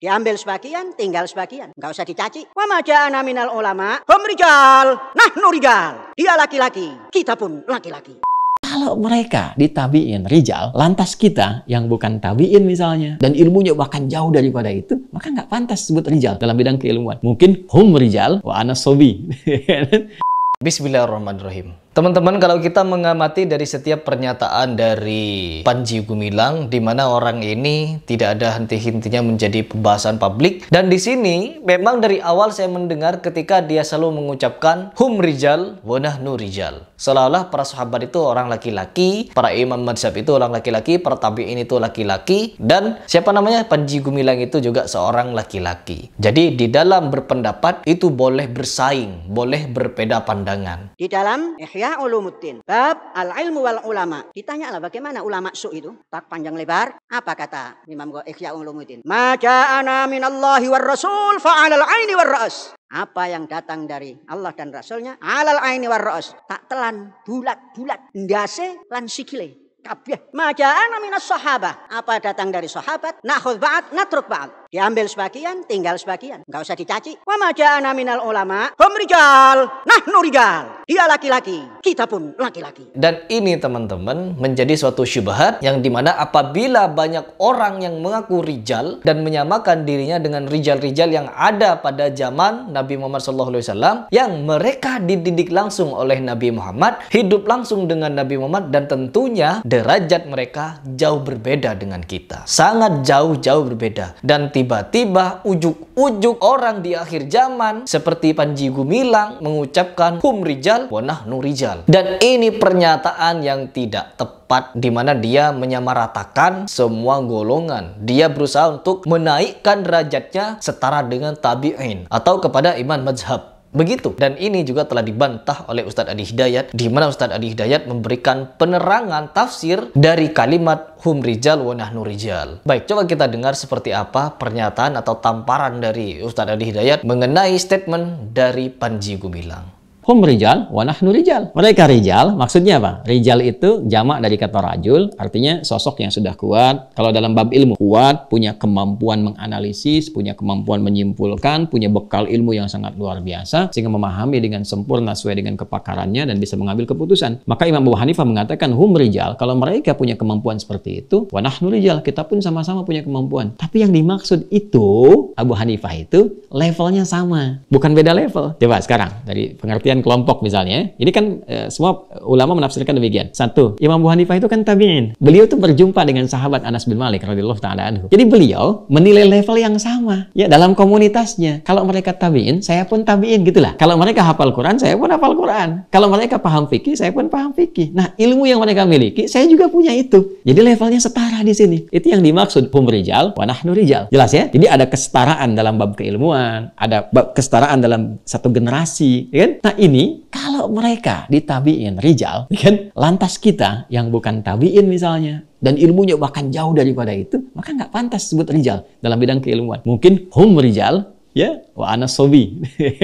Diambil sebagian, tinggal sebagian. Enggak usah dicaci. Wa maja'ana minal ulama, hum rijal, nahnu rijal. Dia laki-laki, kita pun laki-laki. Kalau mereka ditabiin rijal, lantas kita yang bukan tabiin misalnya, dan ilmunya bahkan jauh daripada itu, maka nggak pantas sebut rijal dalam bidang keilmuan. Mungkin hum rijal, wa ana sobi. Bismillahirrahmanirrahim. Teman-teman, kalau kita mengamati dari setiap pernyataan dari Panji Gumilang, di mana orang ini tidak ada henti-hentinya menjadi pembahasan publik. Dan di sini, memang dari awal saya mendengar ketika dia selalu mengucapkan Hum Rijal, Wanah Rijal. Seolah-olah para sahabat itu orang laki-laki, para imam madzhab itu orang laki-laki, para tabi'in itu laki-laki, dan siapa namanya Panji Gumilang itu juga seorang laki-laki. Jadi di dalam berpendapat itu boleh bersaing, boleh berbeda pandangan. Di dalam Ihya Ulumuddin, bab al-ilmu wal ulama. Ditanyalah bagaimana ulama su itu? Tak panjang lebar, apa kata Imam Ihya Ulumuddin? Maja'ana minallahi war rasul fa'alal aini war ra'as. Apa yang datang dari Allah dan Rasulnya? Alal aini war ra'as. Tak telah lan bulat-bulat ndase lan sikile kabeh maja'ana minas sahabat apa datang dari sahabat nahud ba'd natruk ba'd Diambil sebagian, tinggal sebagian. Nggak usah dicaci. Wa maja'ana minal ulama, hum rijal, nah nurijal. Dia laki-laki, kita pun laki-laki. Dan ini teman-teman menjadi suatu syubhat yang dimana apabila banyak orang yang mengaku rijal dan menyamakan dirinya dengan rijal-rijal yang ada pada zaman Nabi Muhammad SAW yang mereka dididik langsung oleh Nabi Muhammad, hidup langsung dengan Nabi Muhammad dan tentunya derajat mereka jauh berbeda dengan kita. Sangat jauh-jauh berbeda. Dan tiba-tiba ujuk-ujuk orang di akhir zaman seperti Panji Gumilang mengucapkan hum rijal wanah nurijal rijal. Dan ini pernyataan yang tidak tepat di mana dia menyamaratakan semua golongan. Dia berusaha untuk menaikkan derajatnya setara dengan tabi'in atau kepada iman mazhab. Begitu. Dan ini juga telah dibantah oleh Ustadz Adi Hidayat, di mana Ustadz Adi Hidayat memberikan penerangan tafsir dari kalimat hum rijal wa nahnu rijal. Baik, coba kita dengar seperti apa pernyataan atau tamparan dari Ustadz Adi Hidayat mengenai statement dari Panji Gumilang hum rijal wa nahnu rijal. Mereka rijal, maksudnya apa? Rijal itu jamak dari kata rajul, artinya sosok yang sudah kuat. Kalau dalam bab ilmu, kuat, punya kemampuan menganalisis, punya kemampuan menyimpulkan, punya bekal ilmu yang sangat luar biasa, sehingga memahami dengan sempurna sesuai dengan kepakarannya dan bisa mengambil keputusan. Maka Imam Abu Hanifah mengatakan hum rijal, kalau mereka punya kemampuan seperti itu, wa nahnu rijal, kita pun sama-sama punya kemampuan. Tapi yang dimaksud itu, Abu Hanifah itu levelnya sama, bukan beda level. Coba sekarang dari pengertian kelompok misalnya. Ya. Ini kan e, semua ulama menafsirkan demikian. Satu, Imam Abu Hanifah itu kan tabi'in. Beliau tuh berjumpa dengan sahabat Anas bin Malik radhiyallahu taala anhu. Jadi beliau menilai level yang sama ya dalam komunitasnya. Kalau mereka tabi'in, saya pun tabi'in gitulah. Kalau mereka hafal Quran, saya pun hafal Quran. Kalau mereka paham fikih, saya pun paham fikih. Nah, ilmu yang mereka miliki, saya juga punya itu. Jadi levelnya setara di sini. Itu yang dimaksud pumrijal wa nahnu rijal. Jelas ya? Jadi ada kesetaraan dalam bab keilmuan, ada bab kesetaraan dalam satu generasi, ya kan? Nah, ini ini kalau mereka ditabiin rijal, kan? Lantas kita yang bukan tabiin misalnya dan ilmunya bahkan jauh daripada itu, maka nggak pantas sebut rijal dalam bidang keilmuan. Mungkin hum rijal ya wa ana sobi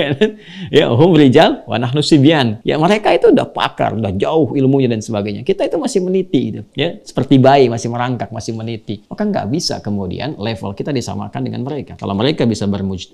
ya hum rijal wa nahnu sibyan ya mereka itu udah pakar udah jauh ilmunya dan sebagainya kita itu masih meniti itu ya seperti bayi masih merangkak masih meniti maka nggak bisa kemudian level kita disamakan dengan mereka kalau mereka bisa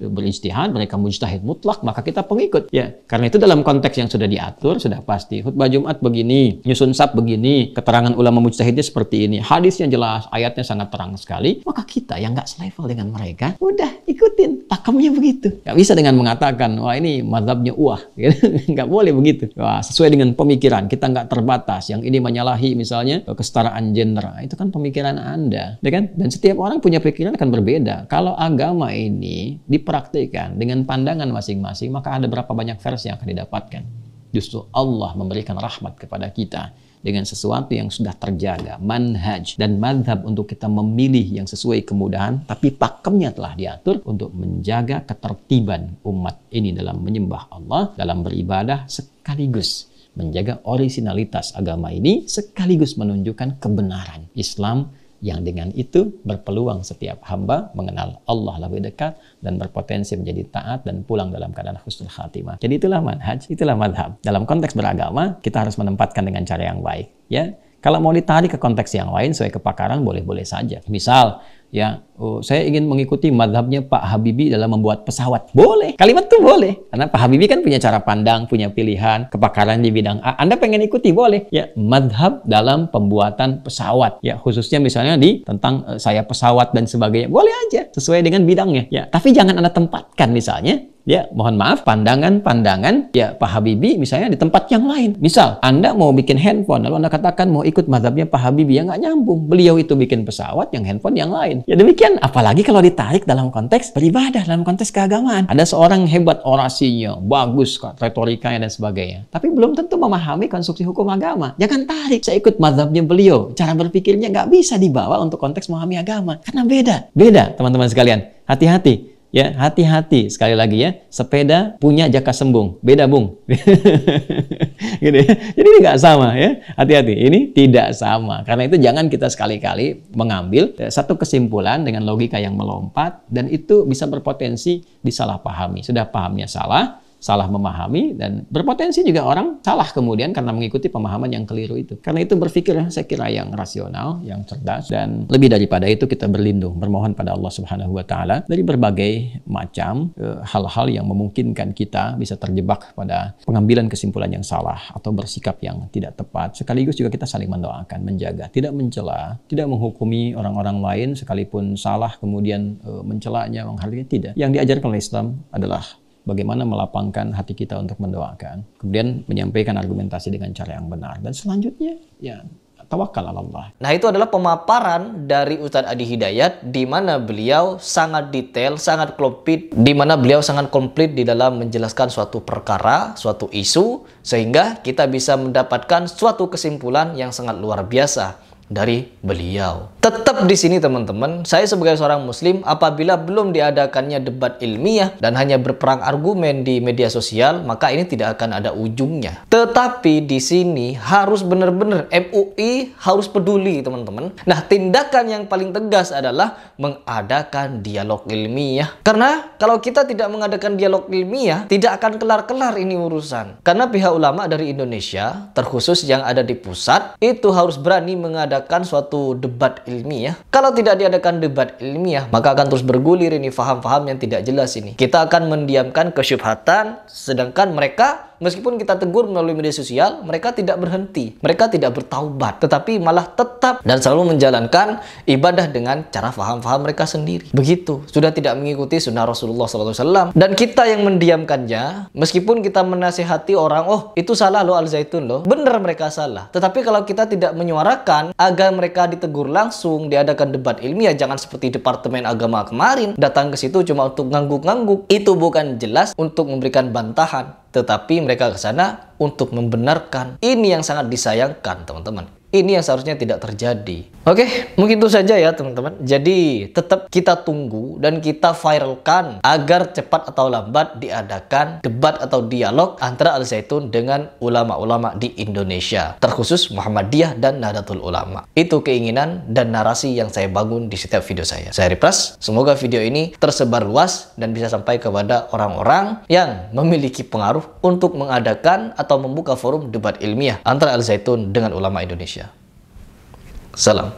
berijtihad mereka mujtahid mutlak maka kita pengikut ya karena itu dalam konteks yang sudah diatur sudah pasti khutbah Jumat begini nyusun sab begini keterangan ulama mujtahidnya seperti ini hadisnya jelas ayatnya sangat terang sekali maka kita yang nggak selevel dengan mereka udah ikutin kamu mazhabnya begitu. Gak bisa dengan mengatakan, wah ini mazhabnya uah. Gitu. Gak boleh begitu. Wah, sesuai dengan pemikiran, kita gak terbatas. Yang ini menyalahi misalnya kesetaraan gender. Nah, itu kan pemikiran Anda. Ya kan? Dan setiap orang punya pikiran akan berbeda. Kalau agama ini dipraktikkan dengan pandangan masing-masing, maka ada berapa banyak versi yang akan didapatkan. Justru Allah memberikan rahmat kepada kita dengan sesuatu yang sudah terjaga, manhaj dan madhab untuk kita memilih yang sesuai kemudahan, tapi pakemnya telah diatur untuk menjaga ketertiban umat ini dalam menyembah Allah, dalam beribadah sekaligus menjaga orisinalitas agama ini sekaligus menunjukkan kebenaran Islam yang dengan itu berpeluang setiap hamba mengenal Allah lebih dekat dan berpotensi menjadi taat dan pulang dalam keadaan husnul khatimah. Jadi itulah manhaj, itulah madhab. Dalam konteks beragama, kita harus menempatkan dengan cara yang baik. Ya, kalau mau ditarik ke konteks yang lain, sesuai kepakaran boleh-boleh saja. Misal, ya oh, saya ingin mengikuti madhabnya Pak Habibie dalam membuat pesawat boleh kalimat tuh boleh karena Pak Habibie kan punya cara pandang punya pilihan kepakaran di bidang A Anda pengen ikuti boleh ya madhab dalam pembuatan pesawat ya khususnya misalnya di tentang uh, saya pesawat dan sebagainya boleh aja sesuai dengan bidangnya ya tapi jangan Anda tempatkan misalnya ya mohon maaf pandangan-pandangan ya Pak Habibie misalnya di tempat yang lain. Misal Anda mau bikin handphone lalu Anda katakan mau ikut mazhabnya Pak Habibie yang nggak nyambung. Beliau itu bikin pesawat yang handphone yang lain. Ya demikian apalagi kalau ditarik dalam konteks beribadah dalam konteks keagamaan. Ada seorang hebat orasinya, bagus retorikanya dan sebagainya. Tapi belum tentu memahami konstruksi hukum agama. Jangan tarik saya ikut mazhabnya beliau. Cara berpikirnya nggak bisa dibawa untuk konteks memahami agama karena beda. Beda teman-teman sekalian. Hati-hati. Ya, hati-hati sekali lagi ya. Sepeda punya jaka sembung, beda bung. gitu ya. Jadi ini nggak sama ya. Hati-hati, ini tidak sama. Karena itu jangan kita sekali-kali mengambil eh, satu kesimpulan dengan logika yang melompat dan itu bisa berpotensi disalahpahami. Sudah pahamnya salah, salah memahami dan berpotensi juga orang salah kemudian karena mengikuti pemahaman yang keliru itu. Karena itu berpikir saya kira yang rasional, yang cerdas dan lebih daripada itu kita berlindung bermohon pada Allah Subhanahu wa taala dari berbagai macam e, hal-hal e, yang memungkinkan kita bisa terjebak pada pengambilan kesimpulan yang salah atau bersikap yang tidak tepat. Sekaligus juga kita saling mendoakan, menjaga, tidak mencela, tidak menghukumi orang-orang lain sekalipun salah kemudian e, mencelanya, menghargai tidak. Yang diajarkan oleh Islam adalah bagaimana melapangkan hati kita untuk mendoakan, kemudian menyampaikan argumentasi dengan cara yang benar, dan selanjutnya ya tawakal Allah. Nah itu adalah pemaparan dari Ustadz Adi Hidayat di mana beliau sangat detail, sangat komplit, di mana beliau sangat komplit di dalam menjelaskan suatu perkara, suatu isu, sehingga kita bisa mendapatkan suatu kesimpulan yang sangat luar biasa dari beliau. Tetap di sini teman-teman, saya sebagai seorang muslim apabila belum diadakannya debat ilmiah dan hanya berperang argumen di media sosial, maka ini tidak akan ada ujungnya. Tetapi di sini harus benar-benar MUI harus peduli teman-teman. Nah, tindakan yang paling tegas adalah mengadakan dialog ilmiah. Karena kalau kita tidak mengadakan dialog ilmiah, tidak akan kelar-kelar ini urusan. Karena pihak ulama dari Indonesia, terkhusus yang ada di pusat, itu harus berani mengadakan diadakan suatu debat ilmiah. Kalau tidak diadakan debat ilmiah, maka akan terus bergulir ini faham-faham yang tidak jelas ini. Kita akan mendiamkan kesyubhatan, sedangkan mereka meskipun kita tegur melalui media sosial, mereka tidak berhenti. Mereka tidak bertaubat, tetapi malah tetap dan selalu menjalankan ibadah dengan cara faham-faham mereka sendiri. Begitu, sudah tidak mengikuti sunnah Rasulullah SAW. Dan kita yang mendiamkannya, meskipun kita menasihati orang, oh itu salah loh Al-Zaitun loh. Benar mereka salah. Tetapi kalau kita tidak menyuarakan, agar mereka ditegur langsung, diadakan debat ilmiah, jangan seperti Departemen Agama kemarin, datang ke situ cuma untuk ngangguk-ngangguk. Itu bukan jelas untuk memberikan bantahan, tetapi mereka ke sana untuk membenarkan. Ini yang sangat disayangkan, teman-teman. Ini yang seharusnya tidak terjadi. Oke, okay, mungkin itu saja ya teman-teman. Jadi tetap kita tunggu dan kita viralkan agar cepat atau lambat diadakan debat atau dialog antara Al Zaitun dengan ulama-ulama di Indonesia, terkhusus Muhammadiyah dan Nahdlatul Ulama. Itu keinginan dan narasi yang saya bangun di setiap video saya. Saya Ripras, semoga video ini tersebar luas dan bisa sampai kepada orang-orang yang memiliki pengaruh untuk mengadakan atau membuka forum debat ilmiah antara Al Zaitun dengan ulama Indonesia. Salam.